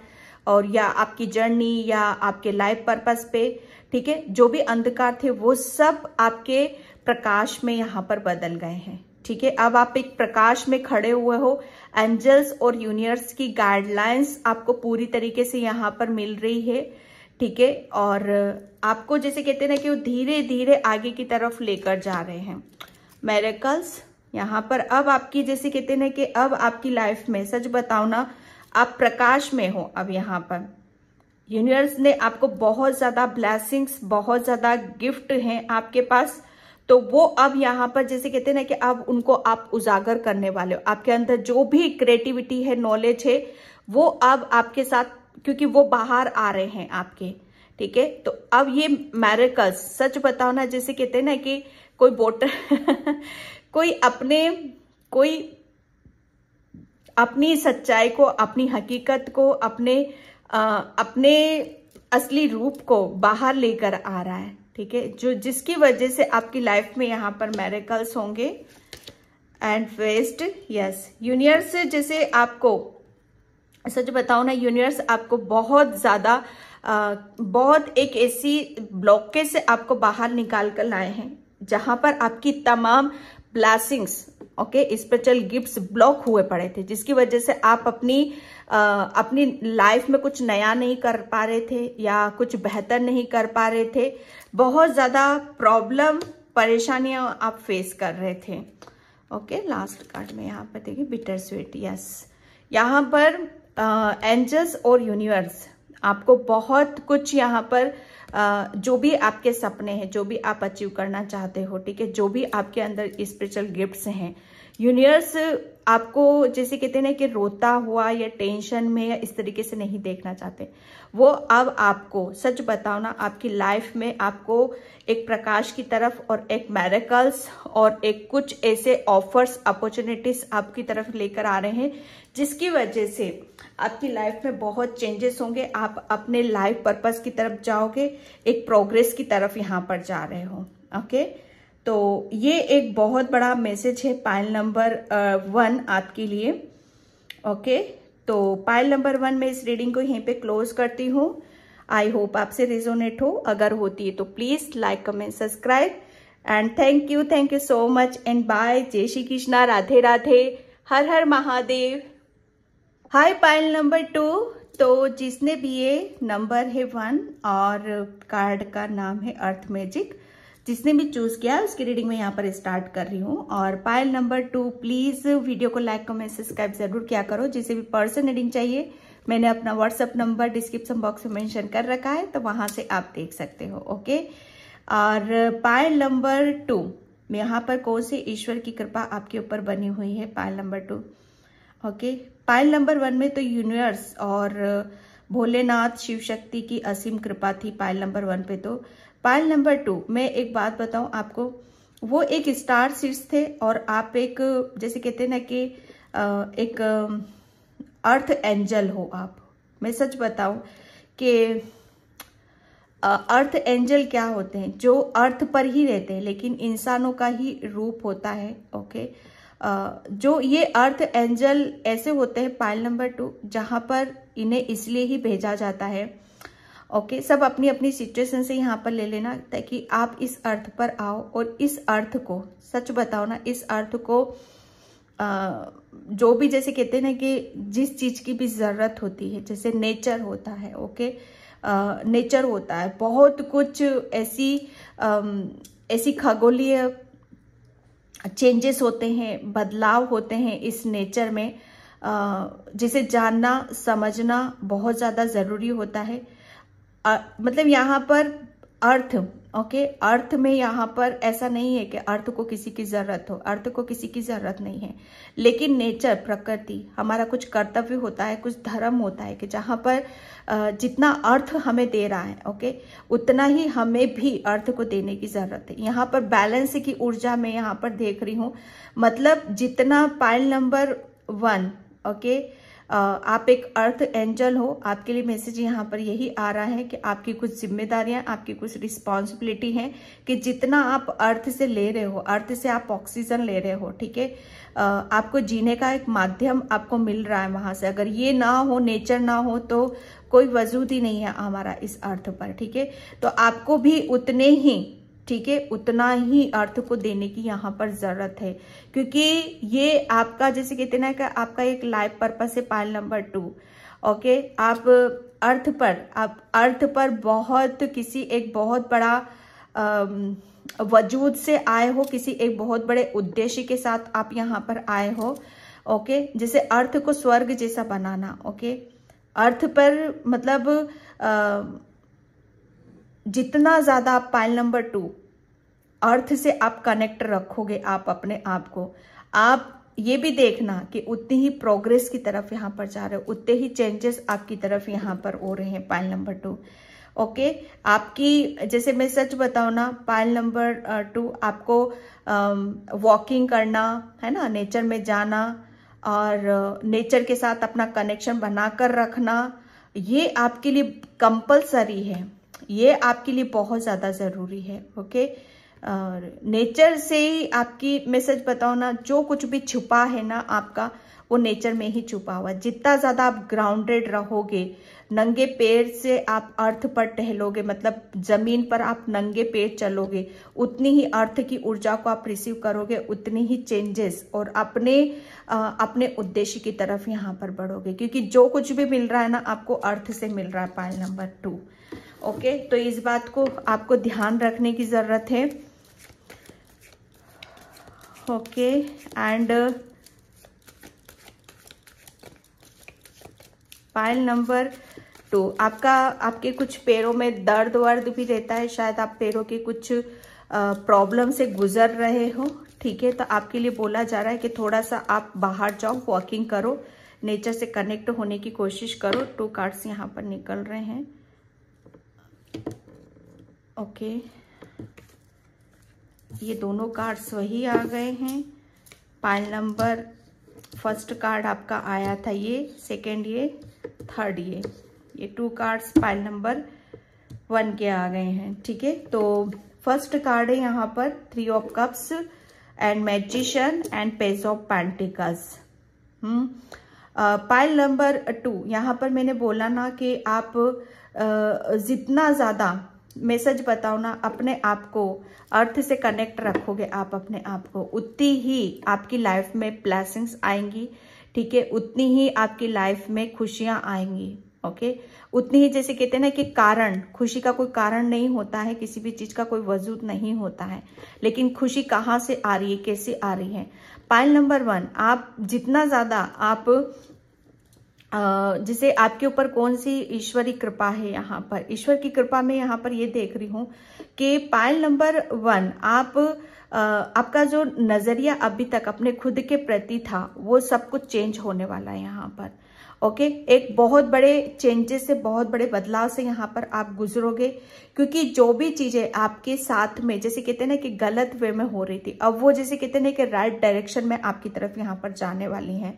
और या आपकी जर्नी या आपके लाइफ पर्पस पे ठीक है जो भी अंधकार थे वो सब आपके प्रकाश में यहाँ पर बदल गए हैं ठीक है अब आप एक प्रकाश में खड़े हुए हो एंजल्स और यूनिवर्स की गाइडलाइंस आपको पूरी तरीके से यहाँ पर मिल रही है ठीक है और आपको जैसे कहते हैं ना कि वो धीरे धीरे आगे की तरफ लेकर जा रहे हैं मेरेकल्स यहाँ पर अब आपकी जैसे कहते हैं कि अब आपकी लाइफ में सच बताओ ना आप प्रकाश में हो अब यहाँ पर यूनिवर्स ने आपको बहुत ज़्यादा ब्लैसिंग्स बहुत ज़्यादा गिफ्ट हैं आपके पास तो वो अब यहाँ पर जैसे कहते हैं ना कि अब उनको आप उजागर करने वाले हो आपके अंदर जो भी क्रिएटिविटी है नॉलेज है वो अब आपके साथ क्योंकि वो बाहर आ रहे हैं आपके ठीक है तो अब ये मैरिकल्स सच बताओ ना जैसे कहते हैं ना कि कोई बोटर कोई अपने कोई अपनी सच्चाई को अपनी हकीकत को अपने आ, अपने असली रूप को बाहर लेकर आ रहा है ठीक है जो जिसकी वजह से आपकी लाइफ में यहाँ पर मैरिकल्स होंगे एंड वेस्ट यस यूनियर्स जैसे आपको सच बताओ ना यूनिवर्स आपको बहुत ज़्यादा बहुत एक ऐसी ब्लॉकेज से आपको बाहर निकाल कर लाए हैं जहाँ पर आपकी तमाम blessings okay special gifts block हुए पड़े थे जिसकी वजह से आप अपनी आ, अपनी लाइफ में कुछ नया नहीं कर पा रहे थे या कुछ बेहतर नहीं कर पा रहे थे बहुत ज़्यादा प्रॉब्लम परेशानियां आप फेस कर रहे थे ओके लास्ट कार्ड में यहाँ पर देखिए बिटर स्वीट यस यहाँ पर एंजल्स और यूनिवर्स आपको बहुत कुछ यहाँ पर uh, जो भी आपके सपने हैं जो भी आप अचीव करना चाहते हो ठीक है जो भी आपके अंदर स्पिरिचुअल गिफ्ट्स हैं यूनिवर्स आपको जैसे कहते हैं कि रोता हुआ या टेंशन में या इस तरीके से नहीं देखना चाहते वो अब आपको सच बताओ ना आपकी लाइफ में आपको एक प्रकाश की तरफ और एक मेरेकल्स और एक कुछ ऐसे ऑफर्स अपॉर्चुनिटीज आपकी तरफ लेकर आ रहे हैं जिसकी वजह से आपकी लाइफ में बहुत चेंजेस होंगे आप अपने लाइफ पर्पस की तरफ जाओगे एक प्रोग्रेस की तरफ यहाँ पर जा रहे हो ओके तो ये एक बहुत बड़ा मैसेज है पाइल नंबर वन आपके लिए ओके तो पाइल नंबर वन में इस रीडिंग को यहीं पे क्लोज करती हूँ आई होप आपसे रिजोनेट हो अगर होती है तो please like comment subscribe and thank you thank you so much and bye जय श्री कृष्णा राधे राधे हर हर Mahadev hi pile number two तो जिसने भी ये नंबर है वन और कार्ड का नाम है अर्थ मैजिक जिसने भी चूज किया उसकी रीडिंग मैं यहाँ पर स्टार्ट कर रही हूँ और pile number two please video को लाइक कमेंट सब्सक्राइब जरूर किया करो जिसे भी पर्सन रीडिंग चाहिए मैंने अपना व्हाट्सअप नंबर डिस्क्रिप्शन बॉक्स में मैंशन कर रखा है तो वहां से आप देख सकते हो ओके और पायल नंबर टू यहाँ पर कौन से ईश्वर की कृपा आपके ऊपर बनी हुई है pile number two okay pile number one में तो यूनिवर्स और भोलेनाथ शिव शक्ति की असीम कृपा थी पायल नंबर वन पे तो पायल नंबर टू मैं एक बात बताऊं आपको वो एक स्टार सीड्स थे और आप एक जैसे कहते हैं ना कि एक अर्थ एंजल हो आप मैं सच बताऊं कि अर्थ एंजल क्या होते हैं जो अर्थ पर ही रहते हैं लेकिन इंसानों का ही रूप होता है ओके okay? जो ये अर्थ एंजल ऐसे होते हैं पाइल नंबर टू जहाँ पर इन्हें इसलिए ही भेजा जाता है ओके सब अपनी अपनी सिचुएशन से यहाँ पर ले लेना ताकि आप इस अर्थ पर आओ और इस अर्थ को सच बताओ ना इस अर्थ को आ, जो भी जैसे कहते हैं ना कि जिस चीज़ की भी ज़रूरत होती है जैसे नेचर होता है ओके नेचर होता है बहुत कुछ ऐसी आ, ऐसी खगोलीय चेंजेस होते हैं बदलाव होते हैं इस नेचर में जिसे जानना समझना बहुत ज़्यादा ज़रूरी होता है मतलब यहाँ पर अर्थ ओके अर्थ में यहाँ पर ऐसा नहीं है कि अर्थ को किसी की ज़रूरत हो अर्थ को किसी की ज़रूरत नहीं है लेकिन नेचर प्रकृति हमारा कुछ कर्तव्य होता है कुछ धर्म होता है कि जहाँ पर जितना अर्थ हमें दे रहा है ओके उतना ही हमें भी अर्थ को देने की ज़रूरत है यहाँ पर बैलेंस की ऊर्जा में यहाँ पर देख रही हूँ मतलब जितना pile number one okay okay? आप एक अर्थ एंजल हो आपके लिए मैसेज यहाँ पर यही आ रहा है कि आपकी कुछ जिम्मेदारियां आपकी कुछ रिस्पॉन्सिबिलिटी हैं कि जितना आप अर्थ से ले रहे हो अर्थ से आप ऑक्सीजन ले रहे हो ठीक है आपको जीने का एक माध्यम आपको मिल रहा है वहां से अगर ये ना हो नेचर ना हो तो कोई वजूद ही नहीं है हमारा इस अर्थ पर ठीक है तो आपको भी उतने ही ठीक है उतना ही अर्थ को देने की यहाँ पर ज़रूरत है क्योंकि ये आपका जैसे कहते ना कि आपका एक लाइफ पर्पस है पाइल नंबर टू ओके आप अर्थ पर आप अर्थ पर बहुत किसी एक बहुत बड़ा वजूद से आए हो किसी एक बहुत बड़े उद्देश्य के साथ आप यहाँ पर आए हो ओके जैसे अर्थ को स्वर्ग जैसा बनाना ओके अर्थ पर मतलब आ, जितना ज़्यादा आप पाइल नंबर टू अर्थ से आप कनेक्ट रखोगे आप अपने आप को आप ये भी देखना कि उतनी ही प्रोग्रेस की तरफ यहाँ पर जा रहे हो उतने ही चेंजेस आपकी तरफ यहाँ पर हो रहे हैं पाइल नंबर टू ओके आपकी जैसे मैं सच बताऊ ना पाइल नंबर टू आपको वॉकिंग करना है ना नेचर में जाना और नेचर के साथ अपना कनेक्शन बनाकर रखना ये आपके लिए कंपलसरी है ये आपके लिए बहुत ज़्यादा ज़रूरी है ओके और नेचर से ही आपकी मैसेज बताओ ना जो कुछ भी छुपा है ना आपका वो नेचर में ही छुपा हुआ जितना ज़्यादा आप ग्राउंडेड रहोगे नंगे पैर से आप अर्थ पर टहलोगे मतलब जमीन पर आप नंगे पैर चलोगे उतनी ही अर्थ की ऊर्जा को आप रिसीव करोगे उतनी ही चेंजेस और अपने आ, अपने उद्देश्य की तरफ यहाँ पर बढ़ोगे क्योंकि जो कुछ भी मिल रहा है ना आपको अर्थ से मिल रहा है पाइल नंबर टू ओके तो इस बात को आपको ध्यान रखने की ज़रूरत है okay and pile number two आपका आपके कुछ पैरों में दर्द वर्द भी रहता है शायद आप पैरों के कुछ प्रॉब्लम से गुजर रहे हो ठीक है तो आपके लिए बोला जा रहा है कि थोड़ा सा आप बाहर जाओ वॉकिंग करो नेचर से कनेक्ट होने की कोशिश करो टू कार्ड्स यहाँ पर निकल रहे हैं ओके ये दोनों कार्ड्स वही आ गए हैं पाइल नंबर फर्स्ट कार्ड आपका आया था ये सेकंड ये थर्ड ये ये two cards pile number one के आ गए हैं ठीक है तो फर्स्ट कार्ड है यहाँ पर three of cups and magician and page of pentacles pile number two यहाँ पर मैंने बोला ना कि आप uh, जितना ज़्यादा मैसेज बताओ ना अपने आप को अर्थ से कनेक्ट रखोगे आप अपने आप को उतनी ही आपकी लाइफ में ब्लैसिंग्स आएंगी ठीक है उतनी ही आपकी लाइफ में खुशियां आएंगी ओके उतनी ही जैसे कहते हैं ना कि कारण खुशी का कोई कारण नहीं होता है किसी भी चीज का कोई वजूद नहीं होता है लेकिन खुशी कहाँ से आ रही है कैसे आ रही है पाइल नंबर वन आप जितना ज्यादा आप जैसे आपके ऊपर कौन सी ईश्वरी कृपा है यहाँ पर ईश्वर की कृपा में यहाँ पर ये देख रही हूँ कि पायल नंबर वन आप आपका जो नज़रिया अभी तक अपने खुद के प्रति था वो सब कुछ चेंज होने वाला है यहाँ पर ओके okay? एक बहुत बड़े चेंजेस से बहुत बड़े बदलाव से यहाँ पर आप गुजरोगे क्योंकि जो भी चीज़ें आपके साथ में जैसे कहते ना कि गलत वे में हो रही थी अब वो जैसे कहते ना कि राइट डायरेक्शन में आपकी तरफ यहाँ पर जाने वाली हैं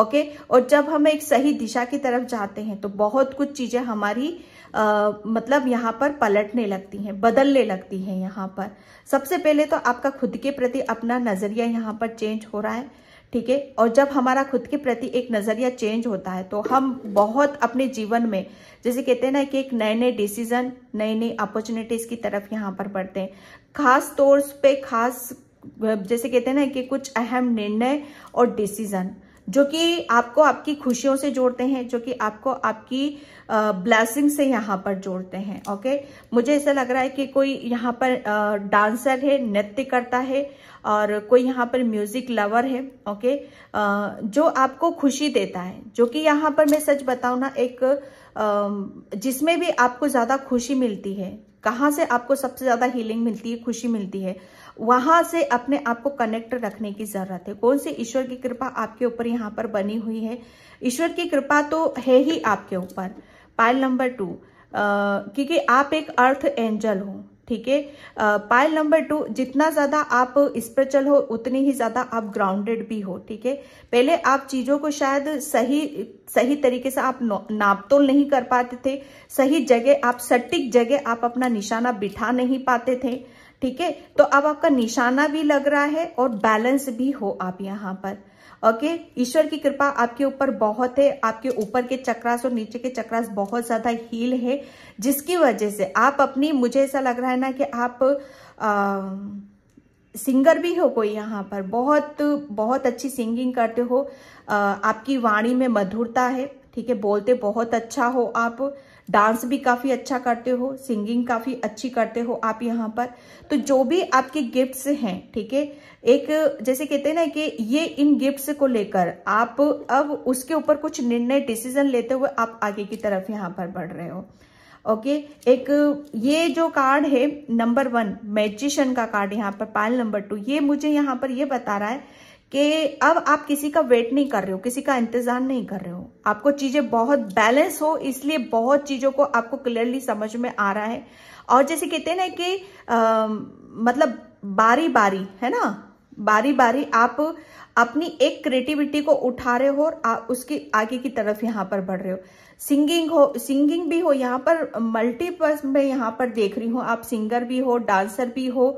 ओके और जब हम एक सही दिशा की तरफ जाते हैं तो बहुत कुछ चीजें हमारी आ, मतलब यहाँ पर पलटने लगती हैं बदलने लगती हैं यहाँ पर सबसे पहले तो आपका खुद के प्रति अपना नजरिया यहाँ पर चेंज हो रहा है ठीक है और जब हमारा खुद के प्रति एक नज़रिया चेंज होता है तो हम बहुत अपने जीवन में जैसे कहते हैं ना कि एक नए नए डिसीजन नई नई अपॉर्चुनिटीज़ की तरफ यहाँ पर बढ़ते हैं खास तौर पे खास जैसे कहते हैं ना कि कुछ अहम निर्णय और डिसीजन जो कि आपको आपकी खुशियों से जोड़ते हैं जो कि आपको आपकी ब्लैसिंग से यहाँ पर जोड़ते हैं ओके मुझे ऐसा लग रहा है कि कोई यहाँ पर आ, डांसर है नृत्य करता है और कोई यहाँ पर म्यूजिक लवर है ओके आ, जो आपको खुशी देता है जो कि यहाँ पर मैं सच बताऊ ना एक जिसमें भी आपको ज़्यादा खुशी मिलती है कहाँ से आपको सबसे ज़्यादा हीलिंग मिलती है खुशी मिलती है वहां से अपने आप को कनेक्ट रखने की जरूरत है कौन सी ईश्वर की कृपा आपके ऊपर यहाँ पर बनी हुई है ईश्वर की कृपा तो है ही आपके ऊपर पाइल नंबर टू क्योंकि आप एक अर्थ एंजल हो ठीक है पायल नंबर टू जितना ज्यादा आप स्पिरिचुअल हो उतनी ही ज्यादा आप ग्राउंडेड भी हो ठीक है पहले आप चीजों को शायद सही सही तरीके से आप नापतोल नहीं कर पाते थे सही जगह आप सटीक जगह आप अपना निशाना बिठा नहीं पाते थे ठीक है तो अब आपका निशाना भी लग रहा है और बैलेंस भी हो आप यहाँ पर ओके ईश्वर की कृपा आपके ऊपर बहुत है आपके ऊपर के चक्रास और नीचे के चक्रास बहुत ज्यादा हील है जिसकी वजह से आप अपनी मुझे ऐसा लग रहा है ना कि आप आ, सिंगर भी हो कोई यहाँ पर बहुत बहुत अच्छी सिंगिंग करते हो आ, आपकी वाणी में मधुरता है ठीक है बोलते बहुत अच्छा हो आप डांस भी काफ़ी अच्छा करते हो सिंगिंग काफ़ी अच्छी करते हो आप यहाँ पर तो जो भी आपके गिफ्ट्स हैं ठीक है एक जैसे कहते हैं ना कि ये इन गिफ्ट्स को लेकर आप अब उसके ऊपर कुछ निर्णय डिसीजन लेते हुए आप आगे की तरफ यहाँ पर बढ़ रहे हो ओके एक ये जो कार्ड है नंबर वन मैजिशियन का कार्ड यहाँ पर पायल नंबर टू ये मुझे यहाँ पर ये बता रहा है कि अब आप किसी का वेट नहीं कर रहे हो किसी का इंतजार नहीं कर रहे हो आपको चीजें बहुत बैलेंस हो इसलिए बहुत चीजों को आपको क्लियरली समझ में आ रहा है और जैसे कहते हैं ना कि आ, मतलब बारी बारी है ना बारी बारी आप अपनी एक क्रिएटिविटी को उठा रहे हो और आ, उसकी आगे की तरफ यहाँ पर बढ़ रहे हो सिंगिंग हो सिंगिंग भी हो यहाँ पर मल्टीपर्स में यहाँ पर देख रही हूँ आप सिंगर भी हो डांसर भी हो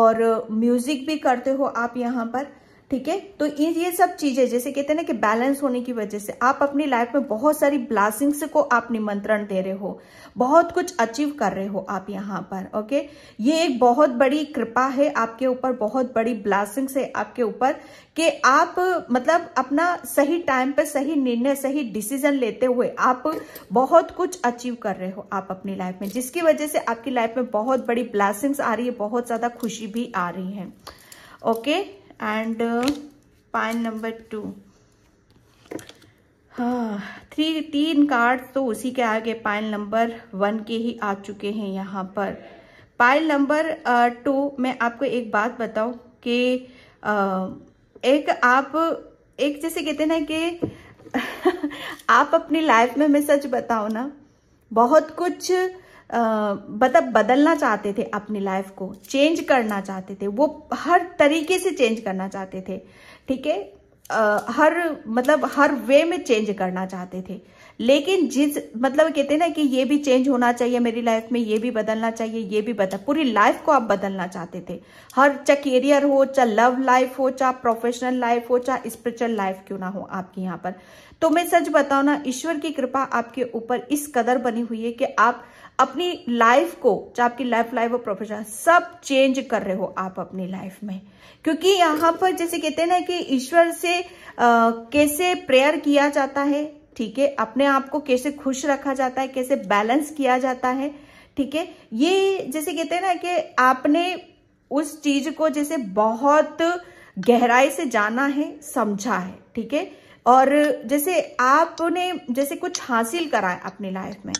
और म्यूजिक भी करते हो आप यहाँ पर ठीक है तो ये सब चीजें जैसे कहते हैं ना कि बैलेंस होने की वजह से आप अपनी लाइफ में बहुत सारी ब्लासिंग्स को आप निमंत्रण दे रहे हो बहुत कुछ अचीव कर रहे हो आप यहाँ पर ओके ये एक बहुत बड़ी कृपा है आपके ऊपर बहुत बड़ी ब्लासिंग्स है आपके ऊपर कि आप मतलब अपना सही टाइम पर सही निर्णय सही डिसीजन लेते हुए आप बहुत कुछ अचीव कर रहे हो आप अपनी लाइफ में जिसकी वजह से आपकी लाइफ में बहुत बड़ी ब्लासिंग्स आ रही है बहुत ज़्यादा खुशी भी आ रही है okay and uh, pile number two हाँ थ्री तीन कार्ड तो उसी के आगे पाइल नंबर वन के ही आ चुके हैं यहाँ पर पाइल नंबर टू मैं आपको एक बात बताऊँ कि uh, एक आप एक जैसे कहते ना कि आप अपनी लाइफ में मैं सच बताऊँ ना बहुत कुछ मतलब बदलना चाहते थे अपनी लाइफ को चेंज करना चाहते थे वो हर तरीके से चेंज करना चाहते थे ठीक है हर मतलब हर वे में चेंज करना चाहते थे लेकिन जिस मतलब कहते ना कि ये भी चेंज होना चाहिए मेरी लाइफ में ये भी बदलना चाहिए ये भी बदल पूरी लाइफ को आप बदलना चाहते थे हर चाहे करियर हो चाहे लव लाइफ हो चाहे प्रोफेशनल लाइफ हो चाहे स्पिरिचुअल लाइफ क्यों ना हो आपके यहाँ पर तो मैं सच बताऊ ना ईश्वर की कृपा आपके ऊपर इस कदर बनी हुई है कि आप अपनी लाइफ को चाहे आपकी लाइफ लाइफ और प्रोफेशन सब चेंज कर रहे हो आप अपनी लाइफ में क्योंकि यहां पर जैसे कहते हैं ना कि ईश्वर से आ, कैसे प्रेयर किया जाता है ठीक है अपने आप को कैसे खुश रखा जाता है कैसे बैलेंस किया जाता है ठीक है ये जैसे कहते हैं ना कि आपने उस चीज को जैसे बहुत गहराई से जाना है समझा है ठीक है और जैसे आपने जैसे कुछ हासिल करा है अपनी लाइफ में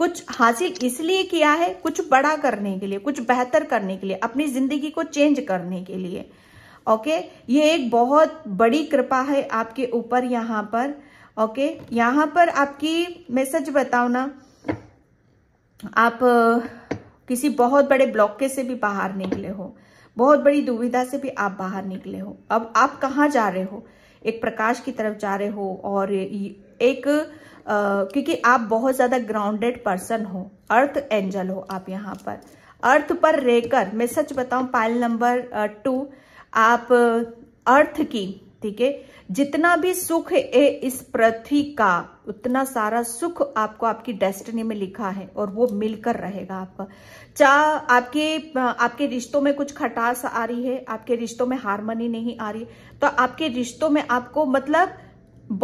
कुछ हासिल इसलिए किया है कुछ बड़ा करने के लिए कुछ बेहतर करने के लिए अपनी जिंदगी को चेंज करने के लिए ओके ये एक बहुत बड़ी कृपा है आपके ऊपर यहाँ पर ओके यहाँ पर आपकी मैं सच बताओ ना आप किसी बहुत बड़े ब्लॉके से भी बाहर निकले हो बहुत बड़ी दुविधा से भी आप बाहर निकले हो अब आप कहाँ जा रहे हो एक प्रकाश की तरफ जा रहे हो और एक क्योंकि आप बहुत ज़्यादा ग्राउंडेड पर्सन हो अर्थ एंजल हो आप यहाँ पर अर्थ पर रहकर मैं सच बताऊं पाइल नंबर टू आप अर्थ की ठीक है जितना भी सुख है इस पृथ्वी का उतना सारा सुख आपको आपकी डेस्टिनी में लिखा है और वो मिलकर रहेगा आपका चाह आपके आपके रिश्तों में कुछ खटास आ रही है आपके रिश्तों में हारमोनी नहीं आ रही तो आपके रिश्तों में आपको मतलब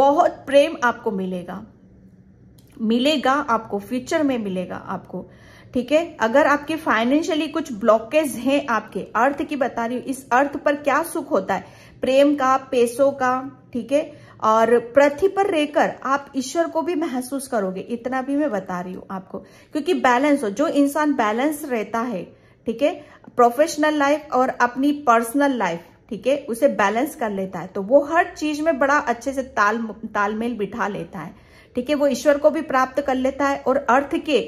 बहुत प्रेम आपको मिलेगा मिलेगा आपको फ्यूचर में मिलेगा आपको ठीक है अगर आपके फाइनेंशियली कुछ ब्लॉकेज हैं आपके अर्थ की बता रही हूँ इस अर्थ पर क्या सुख होता है प्रेम का पैसों का ठीक है और पृथ्वी पर रहकर आप ईश्वर को भी महसूस करोगे इतना भी मैं बता रही हूँ आपको क्योंकि बैलेंस हो जो इंसान बैलेंस रहता है ठीक है प्रोफेशनल लाइफ और अपनी पर्सनल लाइफ ठीक है उसे बैलेंस कर लेता है तो वो हर चीज में बड़ा अच्छे से ताल तालमेल बिठा लेता है ठीक है वो ईश्वर को भी प्राप्त कर लेता है और अर्थ के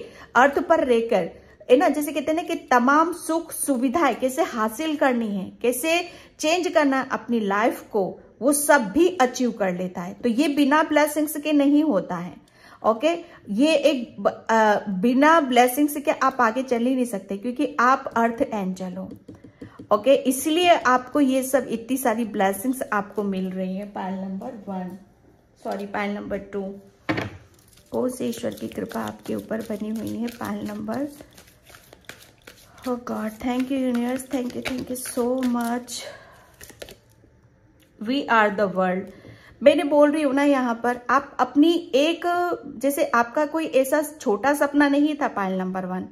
अर्थ पर रहकर है ना जैसे कहते हैं ना कि तमाम सुख सुविधाएं कैसे हासिल करनी है कैसे चेंज करना अपनी लाइफ को वो सब भी अचीव कर लेता है तो ये बिना ब्लेसिंग्स के नहीं होता है ओके ये एक आ, बिना ब्लेसिंग्स के आप आगे चल ही नहीं सकते क्योंकि आप अर्थ एंजल हो ओके इसलिए आपको ये सब इतनी सारी ब्लेसिंग्स आपको मिल रही है pile number one sorry pile number two से ईश्वर की कृपा आपके ऊपर बनी हुई है पाल नंबर हो god thank you universe thank you thank you so much we are the world मैंने बोल रही हूँ ना यहाँ पर आप अपनी एक जैसे आपका कोई ऐसा छोटा सपना नहीं था pile number one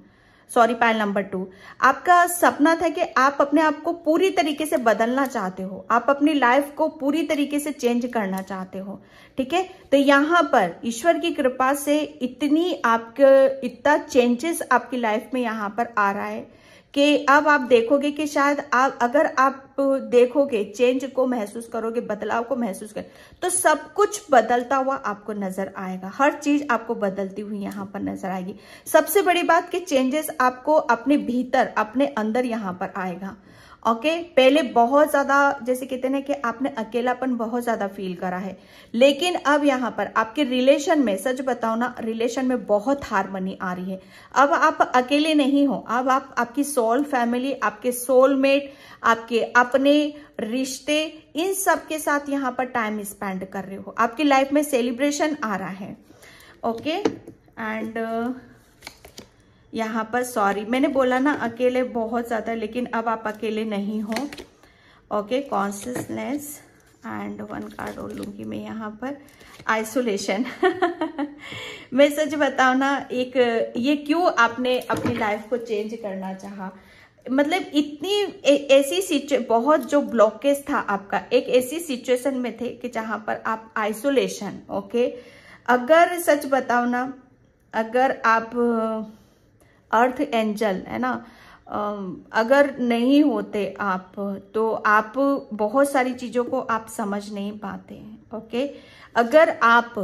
sorry pile number two आपका सपना था कि आप अपने आप को पूरी तरीके से बदलना चाहते हो आप अपनी लाइफ को पूरी तरीके से चेंज करना चाहते हो ठीक है तो यहाँ पर ईश्वर की कृपा से इतनी आपके इतना चेंजेस आपकी लाइफ में यहाँ पर आ रहा है कि अब आप देखोगे कि शायद आप अगर आप देखोगे चेंज को महसूस करोगे बदलाव को महसूस कर तो सब कुछ बदलता हुआ आपको नजर आएगा हर चीज आपको बदलती हुई यहाँ पर नजर आएगी सबसे बड़ी बात कि चेंजेस आपको अपने भीतर अपने अंदर यहाँ पर आएगा ओके okay? पहले बहुत ज्यादा जैसे कहते ना कि आपने अकेलापन बहुत ज्यादा फील करा है लेकिन अब यहाँ पर आपके रिलेशन में सच बताओ ना रिलेशन में बहुत हारमोनी आ रही है अब आप अकेले नहीं हो अब आप आपकी सोल फैमिली आपके सोलमेट आपके अपने रिश्ते इन सब के साथ यहाँ पर टाइम स्पेंड कर रहे हो आपकी लाइफ में सेलिब्रेशन आ रहा है ओके okay? एंड यहाँ पर सॉरी मैंने बोला ना अकेले बहुत ज़्यादा लेकिन अब आप अकेले नहीं हो okay consciousness and one card और लूंगी मैं यहाँ पर आइसोलेशन मैं सच बताओ ना एक ये क्यों आपने अपनी लाइफ को चेंज करना चाहा मतलब इतनी ऐसी सिचुए बहुत जो ब्लॉकेज था आपका एक ऐसी सिचुएशन में थे कि जहां पर आप आइसोलेशन ओके अगर सच बताओ ना अगर आप अर्थ एंजल है ना अगर नहीं होते आप तो आप बहुत सारी चीज़ों को आप समझ नहीं पाते हैं ओके अगर आप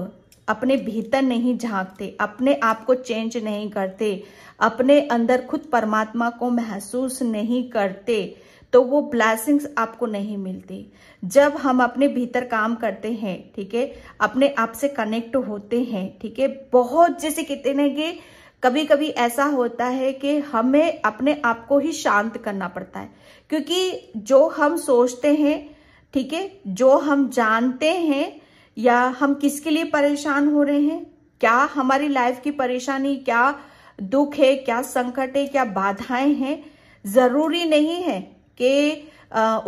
अपने भीतर नहीं झांकते अपने आप को चेंज नहीं करते अपने अंदर खुद परमात्मा को महसूस नहीं करते तो वो ब्लैसिंग्स आपको नहीं मिलती जब हम अपने भीतर काम करते हैं ठीक है अपने आप से कनेक्ट होते हैं ठीक है बहुत जैसे कहते के कि कभी कभी ऐसा होता है कि हमें अपने आप को ही शांत करना पड़ता है क्योंकि जो हम सोचते हैं ठीक है जो हम जानते हैं या हम किसके लिए परेशान हो रहे हैं क्या हमारी लाइफ की परेशानी क्या दुख है क्या संकट है क्या बाधाएं हैं जरूरी नहीं है कि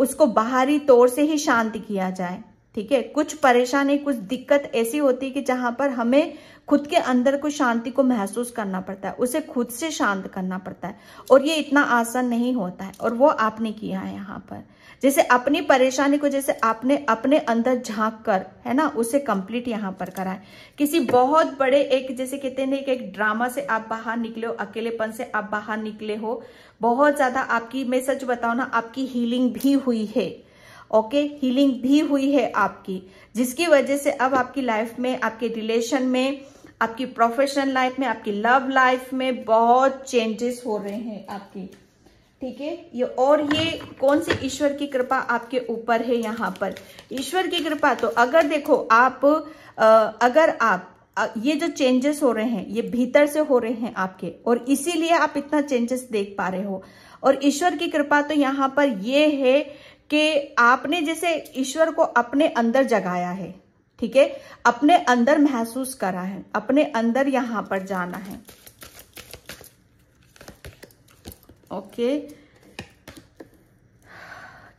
उसको बाहरी तौर से ही शांत किया जाए ठीक है कुछ परेशानी कुछ दिक्कत ऐसी होती है कि जहां पर हमें खुद के अंदर को शांति को महसूस करना पड़ता है उसे खुद से शांत करना पड़ता है और ये इतना आसान नहीं होता है और वो आपने किया है यहाँ पर जैसे अपनी परेशानी को जैसे आपने अपने अंदर झांक कर है ना उसे कंप्लीट यहाँ पर करा है किसी बहुत बड़े एक जैसे कहते हैं कि एक ड्रामा से आप बाहर निकले हो अकेलेपन से आप बाहर निकले हो बहुत ज्यादा आपकी मैं सच बताऊ ना आपकी हीलिंग भी हुई है ओके हीलिंग भी हुई है आपकी जिसकी वजह से अब आपकी लाइफ में आपके रिलेशन में आपकी प्रोफेशनल लाइफ में आपकी लव लाइफ में बहुत चेंजेस हो रहे हैं आपकी ठीक है ये और ये कौन से ईश्वर की कृपा आपके ऊपर है यहाँ पर ईश्वर की कृपा तो अगर देखो आप आ, अगर आप ये जो चेंजेस हो रहे हैं ये भीतर से हो रहे हैं आपके और इसीलिए आप इतना चेंजेस देख पा रहे हो और ईश्वर की कृपा तो यहाँ पर ये है कि आपने जैसे ईश्वर को अपने अंदर जगाया है ठीक है अपने अंदर महसूस करा है अपने अंदर यहां पर जाना है ओके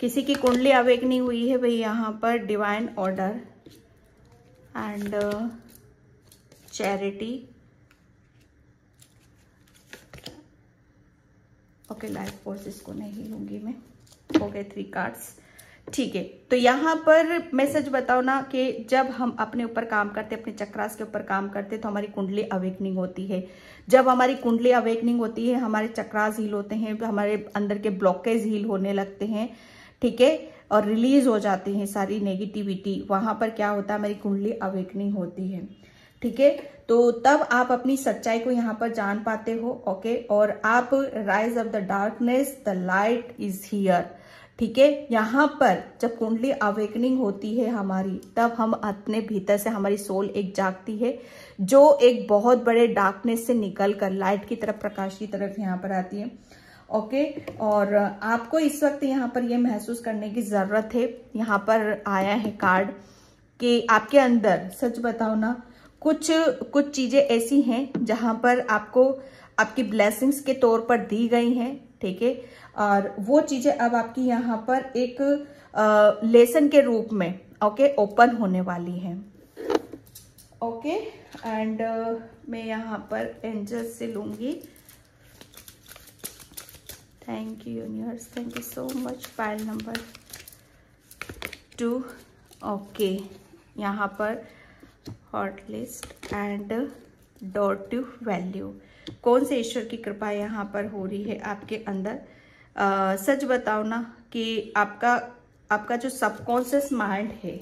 किसी की कुंडली अवेक नहीं हुई है भाई यहां पर divine order and charity okay life force इसको नहीं लूंगी मैं हो गए थ्री कार्ड्स ठीक है तो यहाँ पर मैसेज बताओ ना कि जब हम अपने ऊपर काम करते अपने चक्रास के ऊपर काम करते तो हमारी कुंडली अवेकनिंग होती है जब हमारी कुंडली अवेकनिंग होती है हमारे चक्रास हील होते हैं हमारे अंदर के ब्लॉकेज हील होने लगते हैं ठीक है और रिलीज हो जाते हैं सारी नेगेटिविटी वहां पर क्या होता है हमारी कुंडली अवेकनिंग होती है ठीक है तो तब आप अपनी सच्चाई को यहाँ पर जान पाते हो ओके और आप rise of the darkness the light is here ठीक है यहाँ पर जब कुंडली अवेकनिंग होती है हमारी तब हम अपने भीतर से हमारी सोल एक जागती है जो एक बहुत बड़े डार्कनेस से निकल कर लाइट की तरफ प्रकाश की तरफ यहाँ पर आती है ओके और आपको इस वक्त यहाँ पर यह महसूस करने की ज़रूरत है यहाँ पर आया है कार्ड कि आपके अंदर सच बताओ ना कुछ कुछ चीज़ें ऐसी हैं जहाँ पर आपको आपकी ब्लेसिंग्स के तौर पर दी गई हैं ठीक है और वो चीज़ें अब आपकी यहाँ पर एक लेसन के रूप में ओके ओपन होने वाली हैं ओके एंड मैं यहाँ पर एंजल से लूंगी thank you universe thank you so much pile number two okay यहाँ पर hot list and dot to value कौन से ईश्वर की कृपा यहाँ पर हो रही है आपके अंदर सच बताओ ना कि आपका आपका जो सबकॉन्शियस माइंड है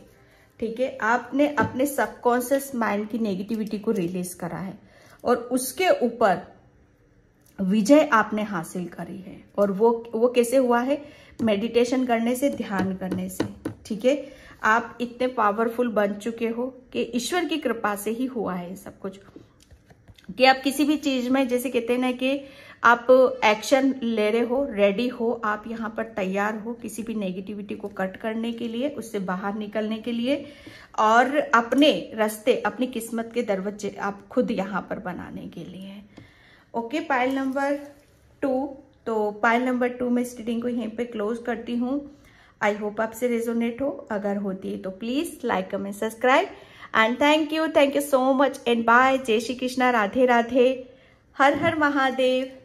ठीक है आपने अपने सबकॉन्शियस माइंड की नेगेटिविटी को रिलीज करा है और उसके ऊपर विजय आपने हासिल करी है और वो वो कैसे हुआ है मेडिटेशन करने से ध्यान करने से ठीक है आप इतने पावरफुल बन चुके हो कि ईश्वर की कृपा से ही हुआ है सब कुछ कि आप किसी भी चीज में जैसे कहते हैं ना कि आप एक्शन ले रहे हो रेडी हो आप यहाँ पर तैयार हो किसी भी नेगेटिविटी को कट करने के लिए उससे बाहर निकलने के लिए और अपने रास्ते अपनी किस्मत के दरवाजे आप खुद यहाँ पर बनाने के लिए ओके पाइल नंबर टू तो पाइल नंबर टू में स्टीडिंग को यहीं पर क्लोज करती हूँ आई होप आपसे रेजोनेट हो अगर होती है तो please like comment subscribe and thank you thank you so much and bye जय श्री कृष्णा राधे राधे हर हर महादेव